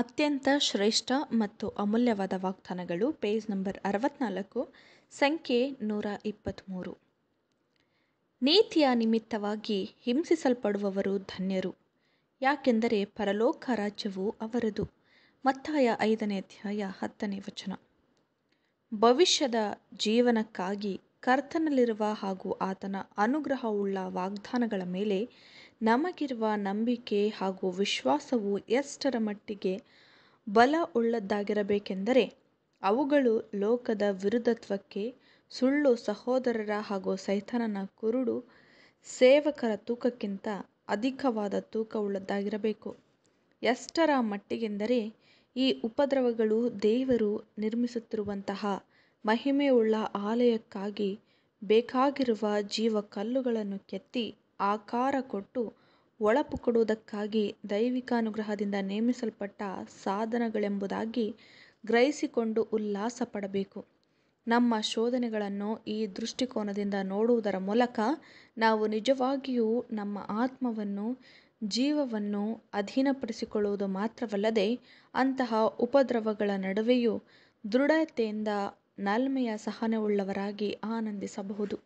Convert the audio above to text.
ಅತ್ಯಂತ ಶ್ರೇಷ್ಠ ಮತ್ತು ಅಮೂಲ್ಯವಾದ ವಾಗ್ದಾನಗಳು ಪೇಜ್ ನಂಬರ್ ಅರವತ್ನಾಲ್ಕು ಸಂಖ್ಯೆ ನೂರ ಇಪ್ಪತ್ತ್ಮೂರು ನೀತಿಯ ನಿಮಿತ್ತವಾಗಿ ಹಿಂಸಿಸಲ್ಪಡುವವರು ಧನ್ಯರು ಯಾಕೆಂದರೆ ಪರಲೋಕ ರಾಜ್ಯವು ಅವರದು ಮತ್ತಾಯ ಐದನೇ ಅಧ್ಯಾಯ ಹತ್ತನೇ ವಚನ ಭವಿಷ್ಯದ ಜೀವನಕ್ಕಾಗಿ ಕರ್ತನಲ್ಲಿರುವ ಹಾಗೂ ಆತನ ಅನುಗ್ರಹವುಳ್ಳ ವಾಗ್ದಾನಗಳ ಮೇಲೆ ನಮಗಿರುವ ನಂಬಿಕೆ ಹಾಗೂ ವಿಶ್ವಾಸವು ಎಷ್ಟರ ಮಟ್ಟಿಗೆ ಬಲ ಉಳ್ಳದ್ದಾಗಿರಬೇಕೆಂದರೆ ಅವುಗಳು ಲೋಕದ ವಿರುದ್ಧತ್ವಕ್ಕೆ ಸುಳ್ಳು ಸಹೋದರರ ಹಾಗೂ ಸೈತನನ ಕುರುಡು ಸೇವಕರ ತೂಕಕ್ಕಿಂತ ಅಧಿಕವಾದ ತೂಕವುಳ್ಳದ್ದಾಗಿರಬೇಕು ಎಷ್ಟರ ಮಟ್ಟಿಗೆಂದರೆ ಈ ಉಪದ್ರವಗಳು ದೇವರು ನಿರ್ಮಿಸುತ್ತಿರುವಂತಹ ಮಹಿಮೆಯುಳ್ಳ ಆಲಯಕ್ಕಾಗಿ ಬೇಕಾಗಿರುವ ಕಲ್ಲುಗಳನ್ನು ಕೆತ್ತಿ ಆಕಾರ ಕೊಟ್ಟು ಒಳಪು ಕೊಡುವುದಕ್ಕಾಗಿ ದೈವಿಕಾನುಗ್ರಹದಿಂದ ನೇಮಿಸಲ್ಪಟ್ಟ ಸಾಧನಗಳೆಂಬುದಾಗಿ ಗ್ರಹಿಸಿಕೊಂಡು ಉಲ್ಲಾಸ ಪಡಬೇಕು. ನಮ್ಮ ಶೋಧನೆಗಳನ್ನು ಈ ದೃಷ್ಟಿಕೋನದಿಂದ ನೋಡುವುದರ ಮೂಲಕ ನಾವು ನಿಜವಾಗಿಯೂ ನಮ್ಮ ಆತ್ಮವನ್ನು ಜೀವವನ್ನು ಅಧೀನಪಡಿಸಿಕೊಳ್ಳುವುದು ಮಾತ್ರವಲ್ಲದೆ ಅಂತಹ ಉಪದ್ರವಗಳ ನಡುವೆಯೂ ದೃಢತೆಯಿಂದ, ನಲ್ಮೆಯ ಸಹನವುಳ್ಳವರಾಗಿ ಆನಂದಿಸಬಹುದು.